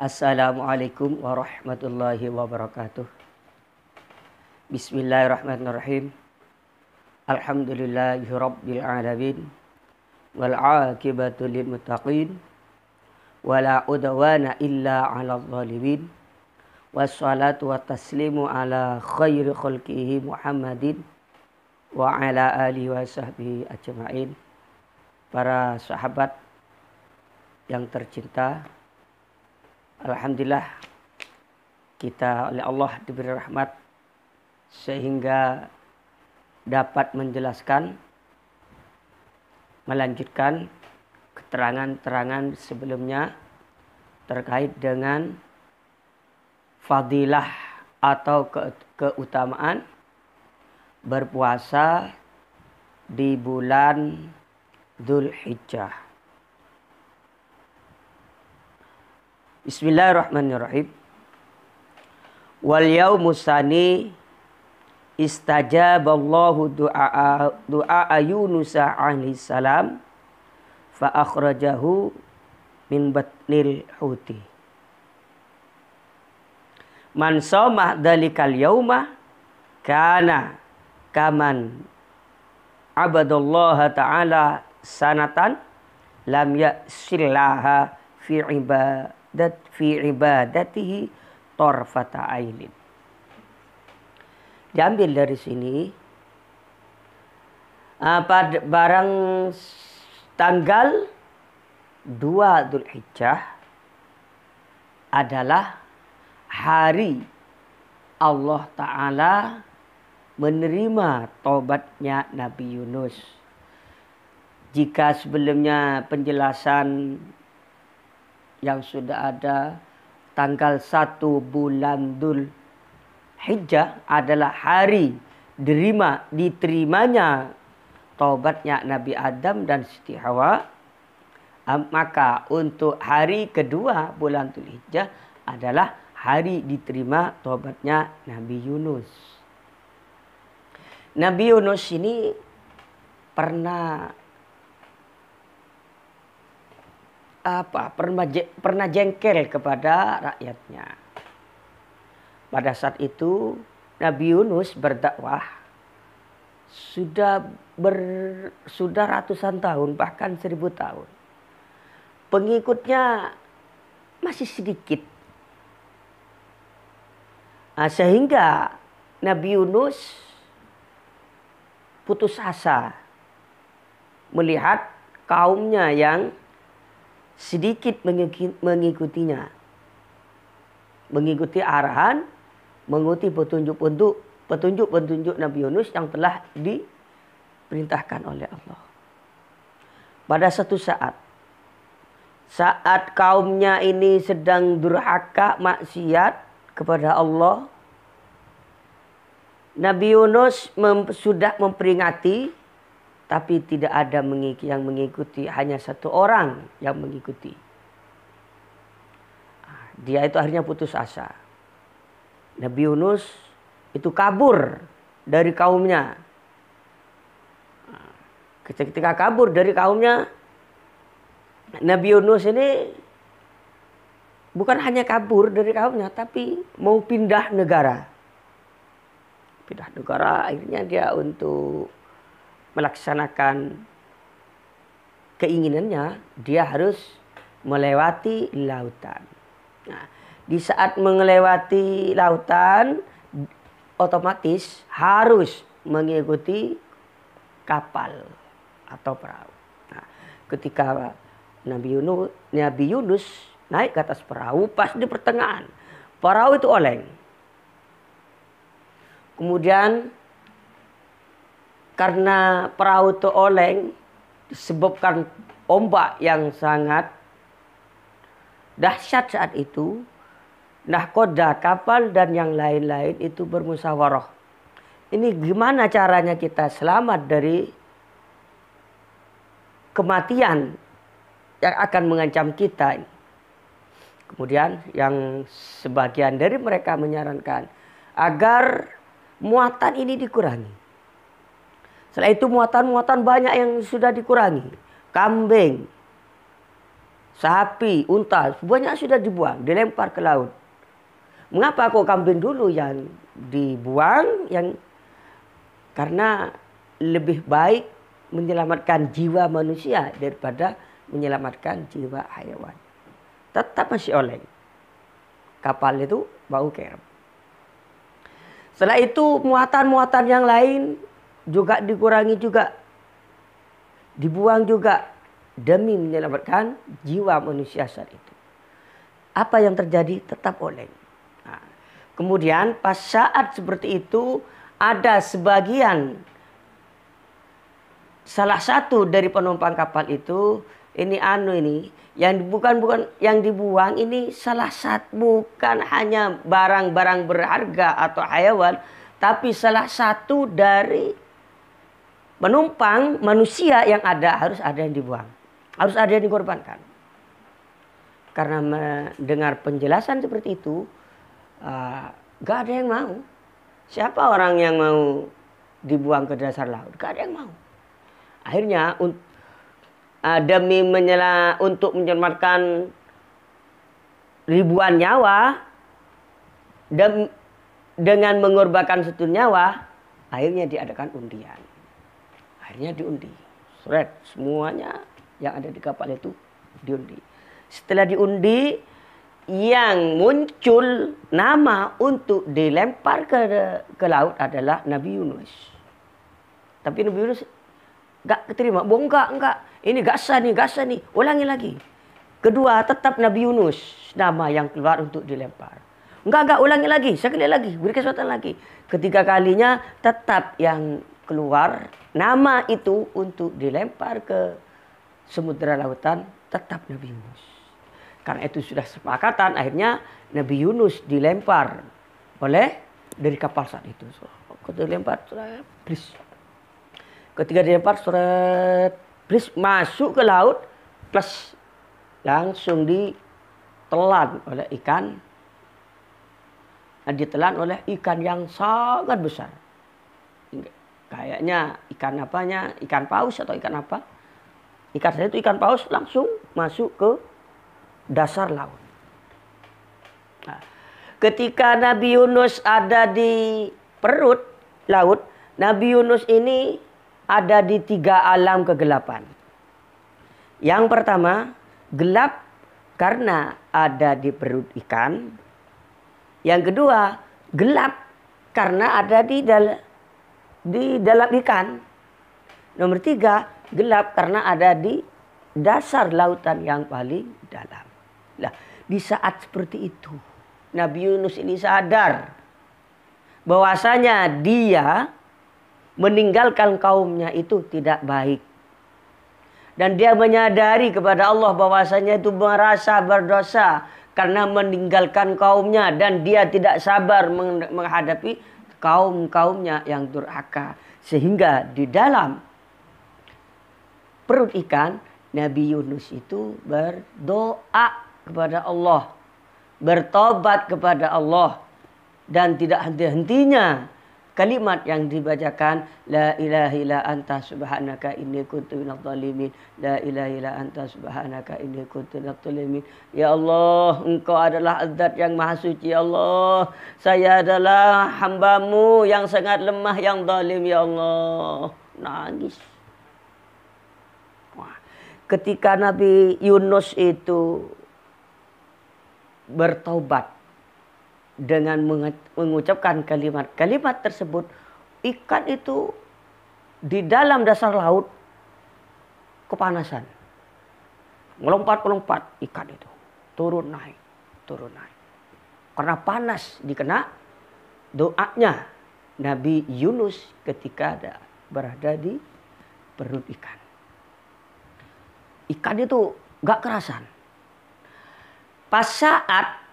Assalamualaikum warahmatullahi wabarakatuh. Bismillahirrahmanirrahim. Alhamdulillahi rabbil alamin. Wal aqibatu lil muttaqin. Wala udwana illa 'alal zalimin. Wassalatu wa taslimu ala khairi khalqihi Muhammadin wa ala alihi wa sahbihi ajma'in. Para sahabat yang tercinta, Alhamdulillah kita oleh Allah diberi rahmat sehingga dapat menjelaskan melanjutkan keterangan-terangan sebelumnya terkait dengan fadilah atau ke keutamaan berpuasa di bulan Dzulhijjah. Bismillahirrahmanirrahim. Wal yaumusani istajaballahu du'a du'a Yunus alaihi salam fa akhrajahu min batnil huti. Man somah dalikal yauma kana kaman abadallaha ta'ala sanatan lam yasillaha fi ibadah laddat fi ibadatihi torfata ainin. Diambil dari sini ah, pada barang tanggal 2 Dzulhijjah adalah hari Allah Ta'ala menerima tobatnya Nabi Yunus. Jika sebelumnya penjelasan yang sudah ada tanggal 1 bulan Dhul Hijjah adalah hari diterima diterimanya taubatnya Nabi Adam dan Siti Hawa maka untuk hari kedua bulan Dhul Hijjah adalah hari diterima taubatnya Nabi Yunus Nabi Yunus ini pernah apa pernah pernah jengkel kepada rakyatnya. Pada saat itu Nabi Yunus berdakwah sudah ber, sudah ratusan tahun bahkan seribu tahun. Pengikutnya masih sedikit. Nah, sehingga Nabi Yunus putus asa melihat kaumnya yang sedikit mengikutinya. Mengikuti arahan, mengikuti petunjuk-petunjuk petunjuk-petunjuk Nabi Yunus yang telah diperintahkan oleh Allah. Pada satu saat, saat kaumnya ini sedang durhaka maksiat kepada Allah, Nabi Yunus mem sudah memperingati tapi tidak ada yang mengikuti hanya satu orang yang mengikuti ah, dia itu akhirnya putus asa Nabi Yunus itu kabur dari kaumnya ah, ketika kabur dari kaumnya Nabi Yunus ini bukan hanya kabur dari kaumnya tapi mau pindah negara pindah negara akhirnya dia untuk melaksanakan keinginannya, dia harus melewati lautan. Nah, di saat melewati lautan, otomatis harus mengikuti kapal atau perahu. Nah, ketika Nabi Yunus, Nabi Yunus naik ke atas perahu pas di pertengahan, perahu itu oleng. Kemudian karena perahu itu oleng disebabkan ombak yang sangat dahsyat saat itu Nah koda kapal dan yang lain-lain itu bermusyawarah ini gimana caranya kita selamat dari kematian yang akan mengancam kita kemudian yang sebagian dari mereka menyarankan agar muatan ini dikurangi setelah itu muatan-muatan banyak yang sudah dikurangi. Kambing, sapi, unta, banyak sudah dibuang, dilempar ke laut. Mengapa kok kambing dulu yang dibuang? Yang karena lebih baik menyelamatkan jiwa manusia daripada menyelamatkan jiwa hewan. Tetap masih oleng. Kapal itu bau kerem. Setelah itu muatan-muatan yang lain juga dikurangi juga. Dibuang juga demi menyelamatkan jiwa manusia saat itu. Apa yang terjadi tetap oleng. Nah, kemudian pas saat seperti itu ada sebagian salah satu dari penumpang kapal itu ini anu ini yang bukan bukan yang dibuang ini salah satu bukan hanya barang-barang berharga atau hayawan tapi salah satu dari Penumpang manusia yang ada harus ada yang dibuang. Harus ada yang dikorbankan. Karena mendengar penjelasan seperti itu, uh, gak ada yang mau. Siapa orang yang mau dibuang ke dasar laut? Gak ada yang mau. Akhirnya uh, demi menyela untuk menyelamatkan ribuan nyawa dan dengan mengorbankan satu nyawa akhirnya diadakan undian. Akhirnya diundi. Seret, semuanya yang ada di kapal itu diundi. Setelah diundi, yang muncul nama untuk dilempar ke ke laut adalah Nabi Yunus. Tapi Nabi Yunus gak keterima. Bohong enggak, enggak. Ini sah nih, gak sah nih. Ulangi lagi. Kedua, tetap Nabi Yunus nama yang keluar untuk dilempar. Enggak, enggak, ulangi lagi, sekali lagi, beri kesempatan lagi. Ketiga kalinya tetap yang keluar nama itu untuk dilempar ke semudera lautan tetap Nabi Yunus. Karena itu sudah sepakatan akhirnya Nabi Yunus dilempar oleh dari kapal saat itu. Ketika dilempar, bris. Ketika dilempar, surat bris masuk ke laut, plus langsung ditelan oleh ikan nah, ditelan oleh ikan yang sangat besar kayaknya ikan apanya ikan paus atau ikan apa ikan saya itu ikan paus langsung masuk ke dasar laut nah, ketika Nabi Yunus ada di perut laut Nabi Yunus ini ada di tiga alam kegelapan yang pertama gelap karena ada di perut ikan yang kedua gelap karena ada di dalam di dalam ikan. Nomor tiga, gelap karena ada di dasar lautan yang paling dalam. Nah, di saat seperti itu, Nabi Yunus ini sadar bahwasanya dia meninggalkan kaumnya itu tidak baik. Dan dia menyadari kepada Allah bahwasanya itu merasa berdosa karena meninggalkan kaumnya dan dia tidak sabar menghadapi kaum-kaumnya yang durhaka. Sehingga di dalam perut ikan Nabi Yunus itu berdoa kepada Allah, bertobat kepada Allah dan tidak henti-hentinya kalimat yang dibacakan la ilaha illa anta subhanaka inni kuntu minadh dhalimin la ilaha illa anta subhanaka inni kuntu minadh dhalimin ya Allah engkau adalah zat yang maha suci ya Allah saya adalah hambamu yang sangat lemah yang zalim ya Allah nangis ketika Nabi Yunus itu bertobat dengan mengucapkan kalimat-kalimat tersebut ikan itu di dalam dasar laut kepanasan melompat-melompat ikan itu turun naik turun naik karena panas dikena doanya Nabi Yunus ketika ada, berada di perut ikan ikan itu gak kerasan pas saat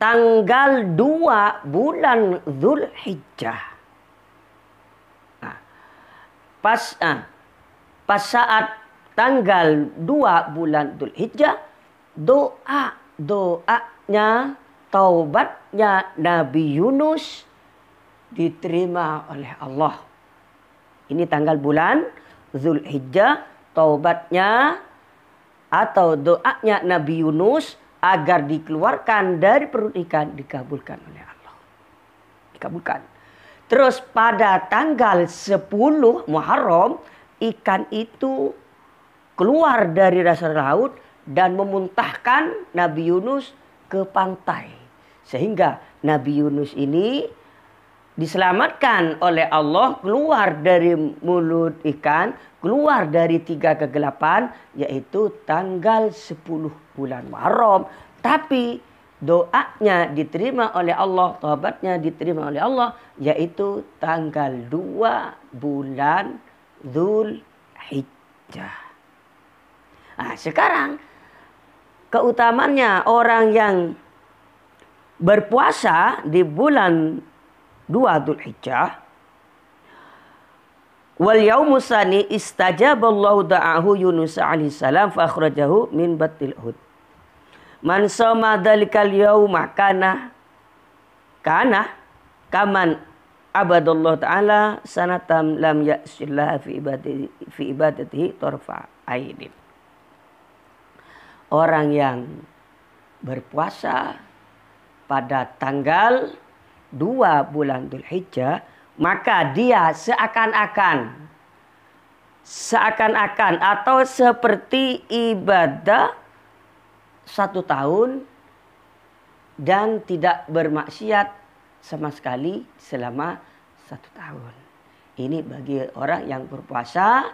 tanggal 2 bulan Zulhijjah. Nah, pas ah, pas saat tanggal 2 bulan Zulhijjah doa doanya taubatnya Nabi Yunus diterima oleh Allah. Ini tanggal bulan Zulhijjah taubatnya atau doanya Nabi Yunus agar dikeluarkan dari perut ikan dikabulkan oleh Allah. Dikabulkan. Terus pada tanggal 10 Muharram ikan itu keluar dari dasar laut dan memuntahkan Nabi Yunus ke pantai. Sehingga Nabi Yunus ini diselamatkan oleh Allah keluar dari mulut ikan keluar dari tiga kegelapan yaitu tanggal 10 bulan Muharram. Tapi doanya diterima oleh Allah, tobatnya diterima oleh Allah yaitu tanggal 2 bulan Zulhijjah. Nah, sekarang keutamannya orang yang berpuasa di bulan 2 Zulhijjah Wal yaumusani istajaballahu da'ahu Yunus alaihi salam fa akhrajahu min batil hud. Man sama dzalikal yauma kana kana kaman abadallahu taala sanatam lam ya'sillah fi ibadati fi ibadatihi tarfa aidin. Orang yang berpuasa pada tanggal 2 bulan Dzulhijjah maka dia seakan-akan seakan-akan atau seperti ibadah satu tahun dan tidak bermaksiat sama sekali selama satu tahun. Ini bagi orang yang berpuasa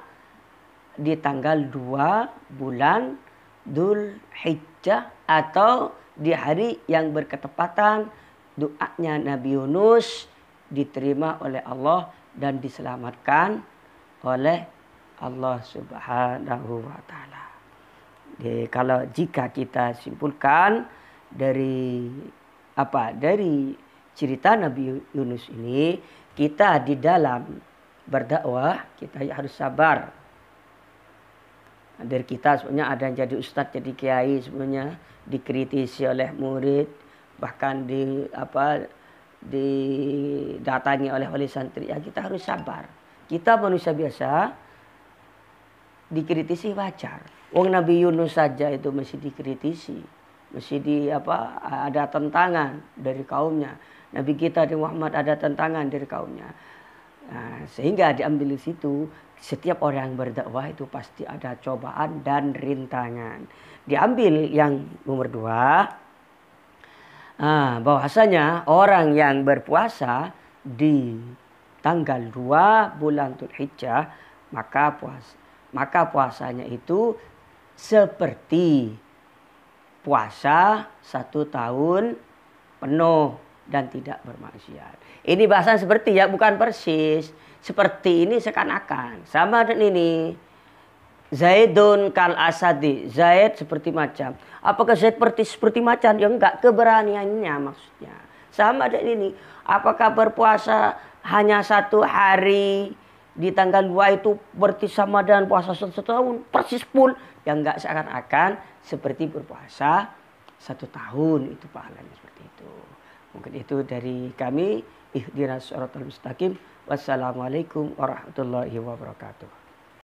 di tanggal dua bulan Dhul Hijjah atau di hari yang berketepatan doanya Nabi Yunus diterima oleh Allah dan diselamatkan oleh Allah Subhanahu wa taala. kalau jika kita simpulkan dari apa dari cerita Nabi Yunus ini kita di dalam berdakwah kita harus sabar dari kita sebenarnya ada yang jadi ustadz jadi kiai sebenarnya dikritisi oleh murid bahkan di apa didatangi oleh wali santri ya kita harus sabar kita manusia biasa dikritisi wajar Wong Nabi Yunus saja itu masih dikritisi masih di apa ada tentangan dari kaumnya Nabi kita di Muhammad ada tentangan dari kaumnya nah, sehingga diambil di situ setiap orang yang berdakwah itu pasti ada cobaan dan rintangan diambil yang nomor dua Ah, bahwasanya orang yang berpuasa di tanggal 2 bulan Dzulhijjah maka puas maka puasanya itu seperti puasa satu tahun penuh dan tidak bermaksiat. Ini bahasan seperti ya bukan persis. Seperti ini seakan-akan sama dengan ini. Zaidun kal asadi. Zaid seperti macam. Apakah Zaid seperti seperti macam Ya enggak keberaniannya maksudnya. Sama ada ini. Apakah berpuasa hanya satu hari di tanggal dua itu berarti sama dengan puasa satu tahun persis pun yang enggak seakan-akan seperti berpuasa satu tahun itu pahalanya seperti itu. Mungkin itu dari kami. Ihdiras suratul mustaqim. Wassalamualaikum warahmatullahi wabarakatuh.